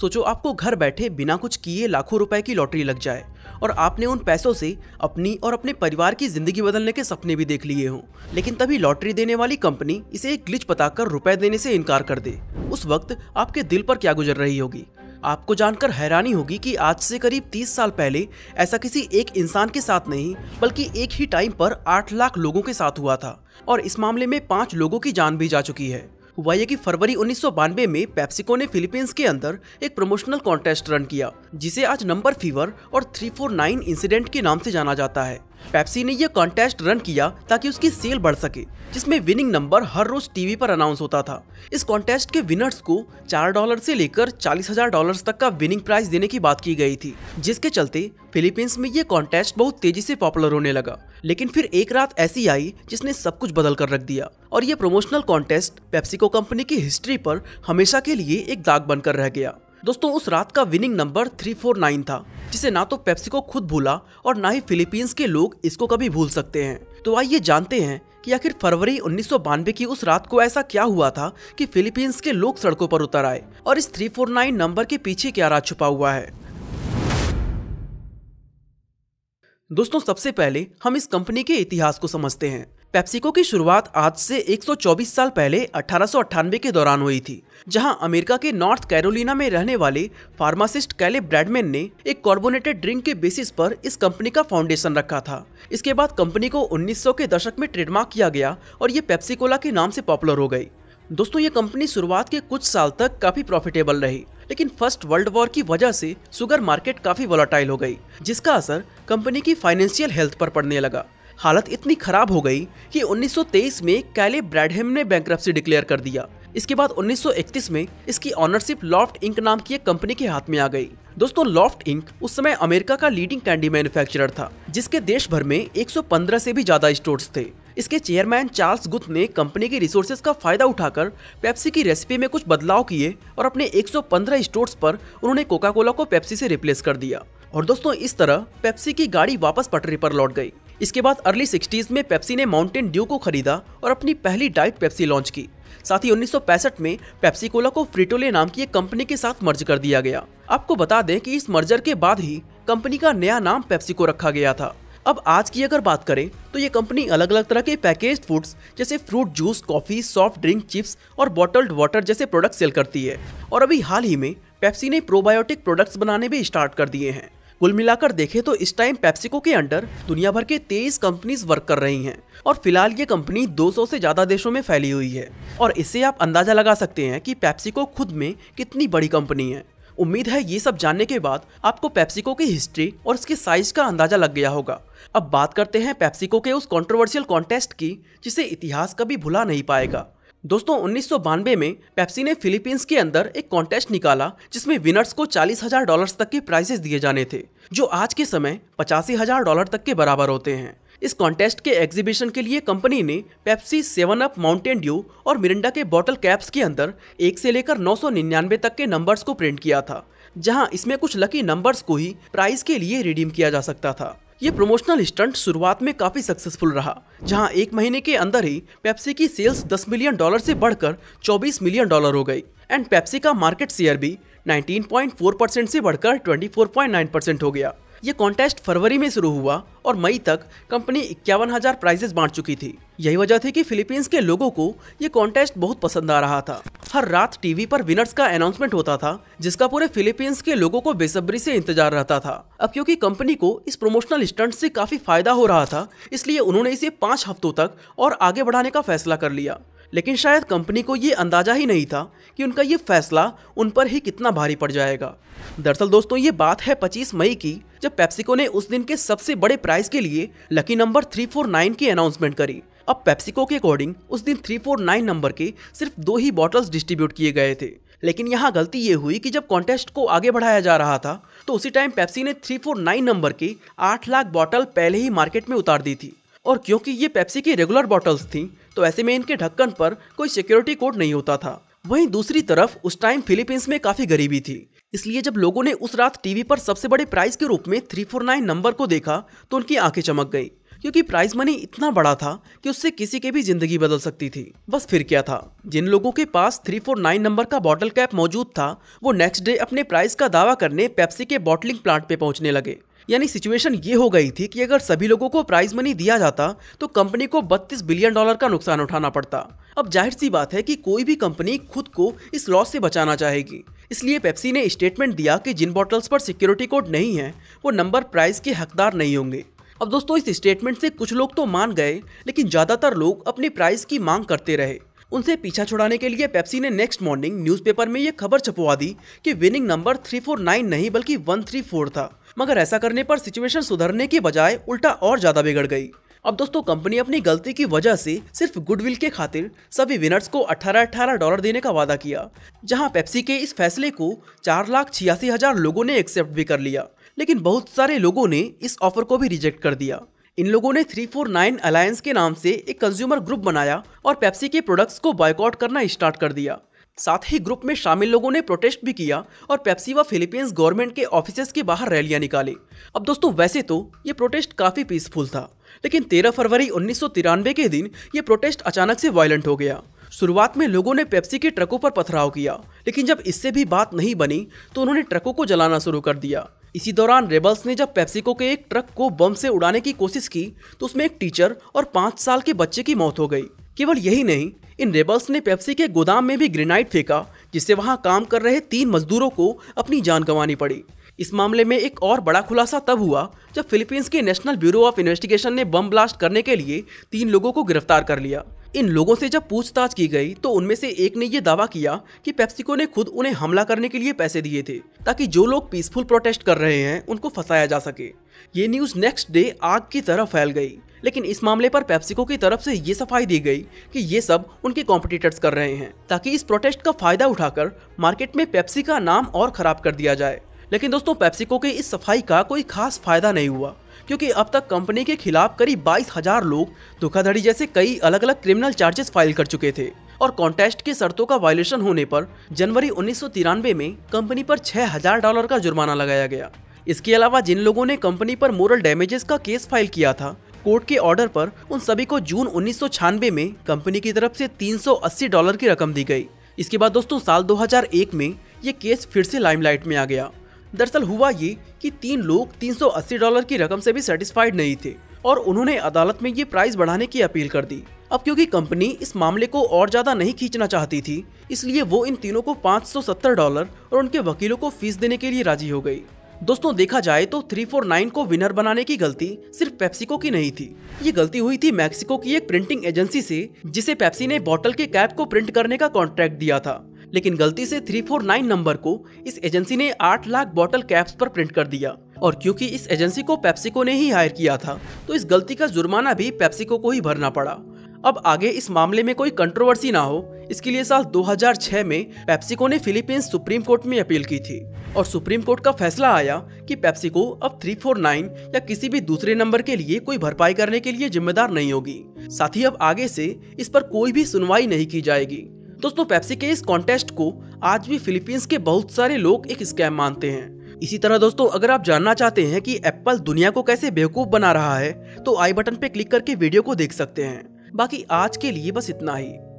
सोचो आपको घर बैठे बिना कुछ किए लाखों रुपए की लॉटरी लग जाए और आपने उन पैसों से अपनी और अपने परिवार की जिंदगी बदलने के सपने भी देख लिए हों लेकिन तभी लॉटरी देने वाली कंपनी इसे एक ग्लिच बताकर रुपए देने से इनकार कर दे उस वक्त आपके दिल पर क्या गुजर रही होगी आपको जानकर हैरानी होगी कि आज से करीब 30 साल पहले ऐसा किसी एक इंसान के साथ नहीं बल्कि एक ही टाइम पर 8 लाख लोगों के साथ हुआ था और इस मामले में पांच लोगों की जान भी जा चुकी है हुआ यह कि फरवरी उन्नीस में पेप्सिको ने फिलीपींस के अंदर एक प्रमोशनल कॉन्टेस्ट रन किया जिसे आज नंबर फीवर और 349 इंसिडेंट के नाम से जाना जाता है पेप्सी ने यह कॉन्टेस्ट रन किया ताकि उसकी सेल बढ़ सके जिसमें विनिंग नंबर हर रोज टीवी पर अनाउंस होता था इस कॉन्टेस्ट के विनर्स को चार डॉलर से लेकर चालीस हजार डॉलर तक का विनिंग प्राइस देने की बात की गई थी जिसके चलते फिलीपींस में यह कॉन्टेस्ट बहुत तेजी से पॉपुलर होने लगा लेकिन फिर एक रात ऐसी आई जिसने सब कुछ बदल कर रख दिया और यह प्रोमोशनल कॉन्टेस्ट पेप्सिको कंपनी की हिस्ट्री पर हमेशा के लिए एक दाग बनकर रह गया दोस्तों उस रात का विनिंग नंबर 349 था जिसे ना तो पेप्सिको खुद भूला और ना ही फिलीपींस के लोग इसको कभी भूल सकते हैं तो आइए जानते हैं कि आखिर फरवरी उन्नीस की उस रात को ऐसा क्या हुआ था कि फिलीपींस के लोग सड़कों पर उतर आए और इस 349 नंबर के पीछे क्या राज छुपा हुआ है दोस्तों सबसे पहले हम इस कंपनी के इतिहास को समझते हैं पेप्सिको की शुरुआत आज से 124 साल पहले अठारह के दौरान हुई थी जहां अमेरिका के नॉर्थ कैरोलिना में रहने वाले फार्मासिस्ट कैले ब्रैडमैन ने एक कार्बोनेटेड ड्रिंक के बेसिस पर इस कंपनी का फाउंडेशन रखा था इसके बाद कंपनी को 1900 के दशक में ट्रेडमार्क किया गया और ये पेप्सिकोला के नाम से पॉपुलर हो गई दोस्तों ये कंपनी शुरुआत के कुछ साल तक काफी प्रॉफिटेबल रही लेकिन फर्स्ट वर्ल्ड वॉर की वजह से सुगर मार्केट काफी वोलाटाइल हो गई जिसका असर कंपनी की फाइनेंशियल हेल्थ पर पड़ने लगा हालत इतनी खराब हो गई कि 1923 में कैले ब्रैडहेम ने बैंक डिक्लेयर कर दिया इसके बाद 1931 में इसकी ऑनरशिप लॉफ्ट इंक नाम की एक कंपनी के हाथ में आ गई दोस्तों लॉफ्ट इंक उस समय अमेरिका का लीडिंग कैंडी मैन्युफैक्चरर था जिसके देश भर में 115 से भी ज्यादा स्टोर्स थे इसके चेयरमैन चार्ल्स गुथ ने कंपनी के रिसोर्सेज का फायदा उठाकर पेप्सी की रेसिपी में कुछ बदलाव किए और अपने 115 स्टोर्स पर उन्होंने कोका कोला को पेप्सी से रिप्लेस कर दिया और दोस्तों इस तरह पेप्सी की गाड़ी वापस पटरी पर लौट गई इसके बाद अर्ली सिक्सटीज में पेप्सी ने माउंटेन ड्यू को खरीदा और अपनी पहली डाइट पेप्सी लॉन्च की साथ ही उन्नीस में पेप्सी कोला को फ्रिटोले नाम की एक कंपनी के साथ मर्ज कर दिया गया आपको बता दें कि इस मर्जर के बाद ही कंपनी का नया नाम को रखा गया था अब आज की अगर बात करें तो ये कंपनी अलग अलग तरह के पैकेज फूड्स जैसे fruit juice coffee soft drink chips और बॉटल्ड वाटर जैसे प्रोडक्ट सेल करती है और अभी हाल ही में पेप्सी ने प्रोबायोटिक प्रोडक्ट्स बनाने भी स्टार्ट कर दिए हैं कुल मिलाकर देखें तो इस टाइम पैप्सिको के अंडर दुनिया भर के तेईस कंपनीज वर्क कर रही हैं और फिलहाल ये कंपनी 200 से ज़्यादा देशों में फैली हुई है और इससे आप अंदाज़ा लगा सकते हैं कि पैप्सिको खुद में कितनी बड़ी कंपनी है उम्मीद है ये सब जानने के बाद आपको पेप्सिको की हिस्ट्री और उसके साइज का अंदाजा लग गया होगा अब बात करते हैं पेप्सिको के उस कंट्रोवर्शियल कॉन्टेस्ट की जिसे इतिहास कभी भुला नहीं पाएगा दोस्तों उन्नीस में पेप्सी ने फिलीपींस के अंदर एक कॉन्टेस्ट निकाला जिसमें विनर्स को चालीस हजार डॉलर तक के प्राइजेस दिए जाने थे जो आज के समय पचासी हजार डॉलर तक के बराबर होते हैं इस कॉन्टेस्ट के एग्जीबिशन के लिए कंपनी ने Pepsi seven up Mountain Dew और मिरिंडा के बॉटल कैप्स के अंदर एक से लेकर 999 तक के नंबर्स को प्रिंट किया था जहां इसमें कुछ लकी नंबर्स को ही प्राइज के लिए रिडीम किया जा सकता था ये प्रमोशनल स्टंट शुरुआत में काफी सक्सेसफुल रहा जहां एक महीने के अंदर ही पेप्सी की सेल्स 10 मिलियन डॉलर से बढ़कर 24 मिलियन डॉलर हो गई एंड पेप्सी का मार्केट शेयर भी 19.4 परसेंट से बढ़कर 24.9 परसेंट हो गया ये कॉन्टेस्ट फरवरी में शुरू हुआ और मई तक कंपनी इक्यावन हजार प्राइजेस बांट चुकी थी यही वजह थी कि फिलीपींस के लोगों को ये कॉन्टेस्ट बहुत पसंद आ रहा था हर रात टीवी पर विनर्स का अनाउंसमेंट होता था जिसका पूरे फिलीपींस के लोगों को बेसब्री से इंतजार रहता था अब क्योंकि कंपनी को इस प्रमोशनल स्टंट से काफी फायदा हो रहा था इसलिए उन्होंने इसे पाँच हफ्तों तक और आगे बढ़ाने का फैसला कर लिया लेकिन शायद कंपनी को ये अंदाजा ही नहीं था कि उनका ये फैसला उन पर ही कितना भारी पड़ जाएगा दरअसल दोस्तों ये बात है 25 मई की जब पेप्सिको ने उस दिन के सबसे बड़े प्राइस प्राइस के लिए लकी नंबर 349 की अनाउंसमेंट करी अब पेप्सिको के अकॉर्डिंग उस दिन 349 नंबर के सिर्फ दो ही बॉटल्स डिस्ट्रीब्यूट किए गए थे लेकिन यहाँ गलती ये हुई कि जब कॉन्टेस्ट को आगे बढ़ाया जा रहा था तो उसी टाइम पेप्सी ने 349 नंबर की 8 लाख बॉटल पहले ही मार्केट में उतार दी थी और क्योंकि ये पेप्सी की रेगुलर बॉटल्स थी तो ऐसे में इनके ढक्कन पर कोई सिक्योरिटी कोड नहीं होता था वहीं दूसरी तरफ उस टाइम फिलीपींस में काफ़ी गरीबी थी इसलिए जब लोगों ने उस रात टीवी पर सबसे बड़े प्राइज के रूप में थ्री फोर नाइन नंबर को देखा तो उनकी आंखें चमक गई क्योंकि प्राइज मनी इतना बड़ा था कि उससे किसी की भी जिंदगी बदल सकती थी बस फिर क्या था जिन लोगों के पास थ्री फोर नाइन नंबर का बॉटल कैप मौजूद था वो नेक्स्ट डे अपने प्राइज का दावा करने पेप्सी के बॉटलिंग प्लांट पे पहुंचने लगे यानी सिचुएशन ये हो गई थी कि अगर सभी लोगों को प्राइज मनी दिया जाता तो कंपनी को 32 बिलियन डॉलर का नुकसान उठाना पड़ता अब जाहिर सी बात है कि कोई भी कंपनी खुद को इस लॉस से बचाना चाहेगी इसलिए पेप्सी ने स्टेटमेंट दिया कि जिन बॉटल्स पर सिक्योरिटी कोड नहीं है वो नंबर प्राइस के हकदार नहीं होंगे अब दोस्तों इस स्टेटमेंट से कुछ लोग तो मान गए लेकिन ज़्यादातर लोग अपनी प्राइस की मांग करते रहे उनसे पीछा छुड़ाने के लिए पेप्सी ने नेक्स्ट मॉर्निंग न्यूज़पेपर में ये खबर छपवा दी कि विनिंग नंबर 349 नहीं बल्कि 134 था मगर ऐसा करने पर सिचुएशन सुधरने के बजाय उल्टा और ज़्यादा बिगड़ गई अब दोस्तों कंपनी अपनी गलती की वजह से सिर्फ गुडविल के खातिर सभी विनर्स को 18-18 डॉलर देने का वादा किया जहां पेप्सी के इस फैसले को चार लाख छियासी हजार लोगों ने एक्सेप्ट भी कर लिया लेकिन बहुत सारे लोगों ने इस ऑफर को भी रिजेक्ट कर दिया इन लोगों ने 349 अलायंस के नाम से एक कंज्यूमर ग्रुप बनाया और पेप्सी के प्रोडक्ट्स को बॉयकॉट करना स्टार्ट कर दिया साथ ही ग्रुप में शामिल लोगों ने प्रोटेस्ट भी किया और पेप्सी व फिलीपींस गवर्नमेंट के ऑफिस के बाहर रैलियां निकाली अब दोस्तों वैसे तो ये प्रोटेस्ट काफी पीसफुल था लेकिन 13 फरवरी उन्नीस के दिन ये प्रोटेस्ट अचानक से वायलेंट हो गया शुरुआत में लोगों ने पेप्सी के ट्रकों पर पथराव किया लेकिन जब इससे भी बात नहीं बनी तो उन्होंने ट्रकों को जलाना शुरू कर दिया इसी दौरान रेबल्स ने जब पेप्सिको के एक ट्रक को बम से उड़ाने की कोशिश की तो उसमें एक टीचर और पांच साल के बच्चे की मौत हो गई केवल यही नहीं इन रेबल्स ने पेप्सी के गोदाम में भी ग्रेनाइट फेंका जिससे वहां काम कर रहे तीन मजदूरों को अपनी जान गंवानी पड़ी इस मामले में एक और बड़ा खुलासा तब हुआ जब फिलीपींस के नेशनल ब्यूरो ऑफ इन्वेस्टिगेशन ने बम ब्लास्ट करने के लिए तीन लोगों को गिरफ्तार कर लिया इन लोगों से जब पूछताछ की गई तो उनमें से एक ने यह दावा किया कि पेप्सिको ने खुद उन्हें हमला करने के लिए पैसे दिए थे ताकि जो लोग पीसफुल प्रोटेस्ट कर रहे हैं उनको फंसाया जा सके ये न्यूज नेक्स्ट डे आग की तरह फैल गई लेकिन इस मामले पर पेप्सिको की तरफ से ये सफाई दी गई कि ये सब उनके कॉम्पिटिटर्स कर रहे हैं ताकि इस प्रोटेस्ट का फायदा उठाकर मार्केट में पेप्सी का नाम और खराब कर दिया जाए लेकिन दोस्तों पेप्सिको के इस सफाई का कोई खास फायदा नहीं हुआ क्योंकि अब तक कंपनी के खिलाफ करीब बाईस हजार लोग धोखाधड़ी जैसे कई अलग अलग क्रिमिनल चार्जेस फाइल कर चुके थे और कॉन्टेस्ट की शर्तों का वायलेशन होने पर जनवरी उन्नीस में कंपनी पर छह हजार डॉलर का जुर्माना लगाया गया इसके अलावा जिन लोगों ने कंपनी पर मोरल डैमेजेस का केस फाइल किया था कोर्ट के ऑर्डर पर उन सभी को जून उन्नीस में कंपनी की तरफ से 380 डॉलर की रकम दी गई इसके बाद दोस्तों साल 2001 में ये केस फिर से लाइमलाइट में आ गया दरअसल हुआ ये कि तीन लोग 380 डॉलर की रकम से भी सेटिस्फाइड नहीं थे और उन्होंने अदालत में ये प्राइस बढ़ाने की अपील कर दी अब क्योंकि कंपनी इस मामले को और ज्यादा नहीं खींचना चाहती थी इसलिए वो इन तीनों को 570 डॉलर और उनके वकीलों को फीस देने के लिए राजी हो गई दोस्तों देखा जाए तो 349 को विनर बनाने की गलती सिर्फ पेप्सिको की नहीं थी ये गलती हुई थी मैक्सिको की एक प्रिंटिंग एजेंसी से जिसे पेप्सी ने बॉटल के कैप को प्रिंट करने का कॉन्ट्रैक्ट दिया था लेकिन गलती से 349 नंबर को इस एजेंसी ने 8 लाख बॉटल कैप्स पर प्रिंट कर दिया और क्योंकि इस एजेंसी को पैप्सिको ने ही हायर किया था तो इस गलती का जुर्माना भी पैप्सिको को ही भरना पड़ा अब आगे इस मामले में कोई कंट्रोवर्सी ना हो इसके लिए साल 2006 में पैप्सिको ने फिलीपींस सुप्रीम कोर्ट में अपील की थी और सुप्रीम कोर्ट का फैसला आया कि पैप्सिको अब 349 या किसी भी दूसरे नंबर के लिए कोई भरपाई करने के लिए जिम्मेदार नहीं होगी साथ ही अब आगे से इस पर कोई भी सुनवाई नहीं की जाएगी दोस्तों पेप्सी के इस कॉन्टेस्ट को आज भी फिलीपींस के बहुत सारे लोग एक स्कैम मानते हैं इसी तरह दोस्तों अगर आप जानना चाहते हैं कि एप्पल दुनिया को कैसे बेवकूफ बना रहा है तो आई बटन पे क्लिक करके वीडियो को देख सकते हैं बाकी आज के लिए बस इतना ही